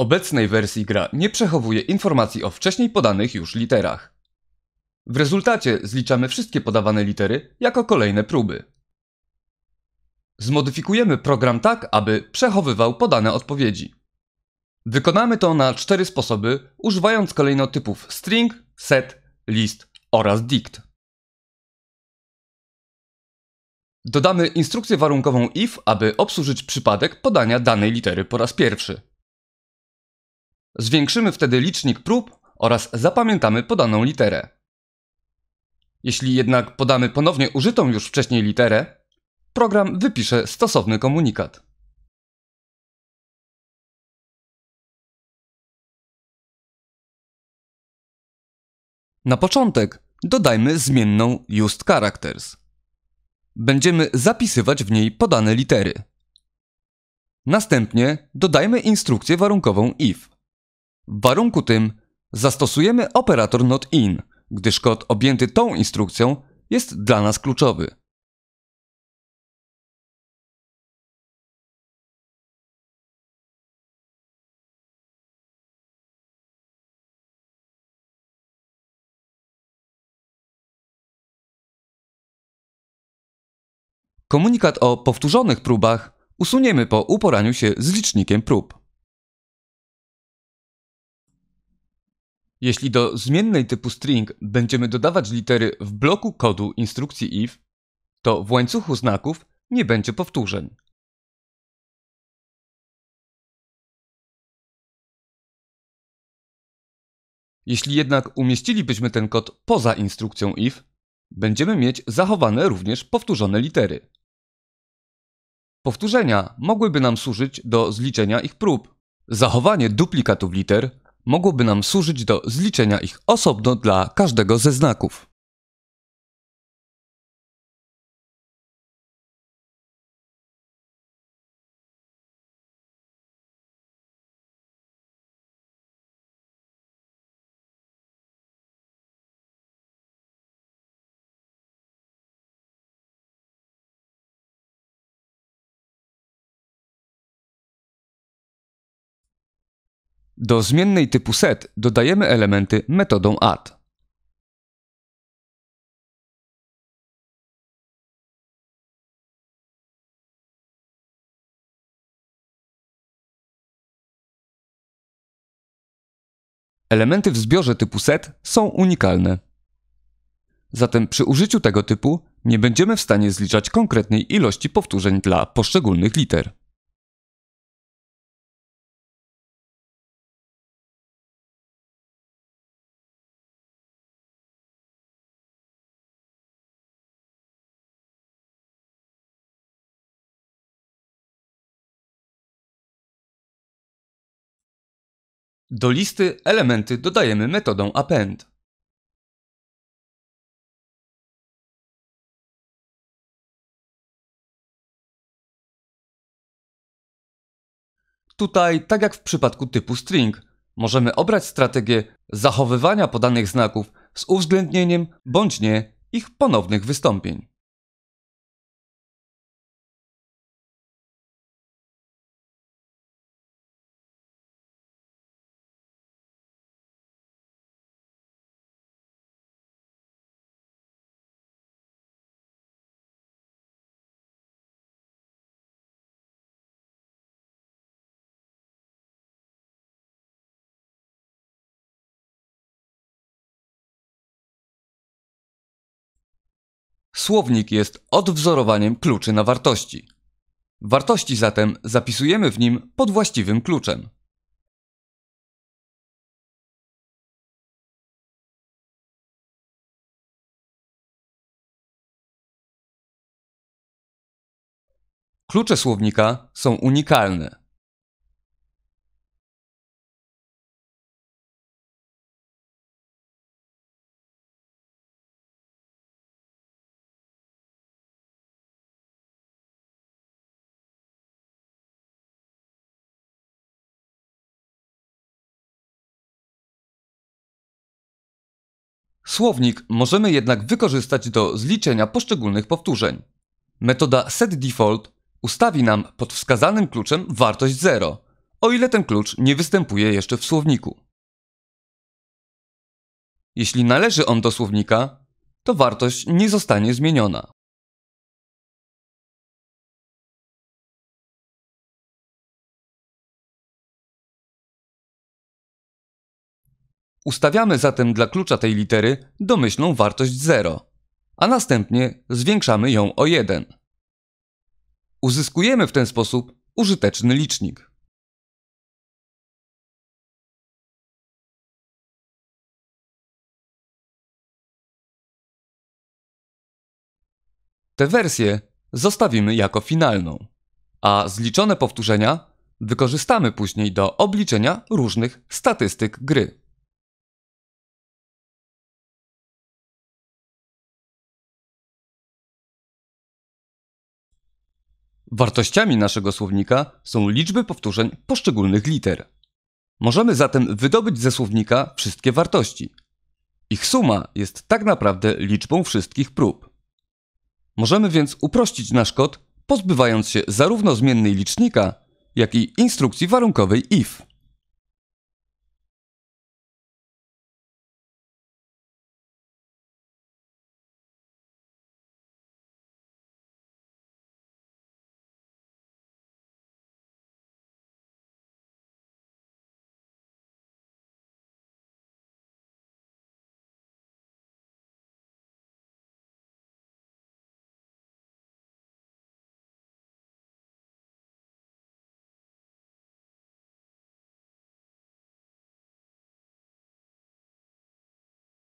obecnej wersji gra nie przechowuje informacji o wcześniej podanych już literach. W rezultacie zliczamy wszystkie podawane litery jako kolejne próby. Zmodyfikujemy program tak, aby przechowywał podane odpowiedzi. Wykonamy to na cztery sposoby, używając kolejno typów string, set, list oraz dict. Dodamy instrukcję warunkową if, aby obsłużyć przypadek podania danej litery po raz pierwszy. Zwiększymy wtedy licznik prób oraz zapamiętamy podaną literę. Jeśli jednak podamy ponownie użytą już wcześniej literę, program wypisze stosowny komunikat. Na początek dodajmy zmienną just characters. Będziemy zapisywać w niej podane litery. Następnie dodajmy instrukcję warunkową if. W warunku tym zastosujemy operator not in, gdyż kod objęty tą instrukcją jest dla nas kluczowy. Komunikat o powtórzonych próbach usuniemy po uporaniu się z licznikiem prób. Jeśli do zmiennej typu string będziemy dodawać litery w bloku kodu instrukcji if, to w łańcuchu znaków nie będzie powtórzeń. Jeśli jednak umieścilibyśmy ten kod poza instrukcją if, będziemy mieć zachowane również powtórzone litery. Powtórzenia mogłyby nam służyć do zliczenia ich prób. Zachowanie duplikatów liter mogłoby nam służyć do zliczenia ich osobno dla każdego ze znaków. Do zmiennej typu set dodajemy elementy metodą add. Elementy w zbiorze typu set są unikalne. Zatem przy użyciu tego typu nie będziemy w stanie zliczać konkretnej ilości powtórzeń dla poszczególnych liter. Do listy elementy dodajemy metodą append. Tutaj, tak jak w przypadku typu string, możemy obrać strategię zachowywania podanych znaków z uwzględnieniem bądź nie ich ponownych wystąpień. Słownik jest odwzorowaniem kluczy na wartości. Wartości zatem zapisujemy w nim pod właściwym kluczem. Klucze słownika są unikalne. Słownik możemy jednak wykorzystać do zliczenia poszczególnych powtórzeń. Metoda setDefault ustawi nam pod wskazanym kluczem wartość 0, o ile ten klucz nie występuje jeszcze w słowniku. Jeśli należy on do słownika, to wartość nie zostanie zmieniona. Ustawiamy zatem dla klucza tej litery domyślną wartość 0, a następnie zwiększamy ją o 1. Uzyskujemy w ten sposób użyteczny licznik. Tę wersję zostawimy jako finalną, a zliczone powtórzenia wykorzystamy później do obliczenia różnych statystyk gry. Wartościami naszego słownika są liczby powtórzeń poszczególnych liter. Możemy zatem wydobyć ze słownika wszystkie wartości. Ich suma jest tak naprawdę liczbą wszystkich prób. Możemy więc uprościć nasz kod, pozbywając się zarówno zmiennej licznika, jak i instrukcji warunkowej if.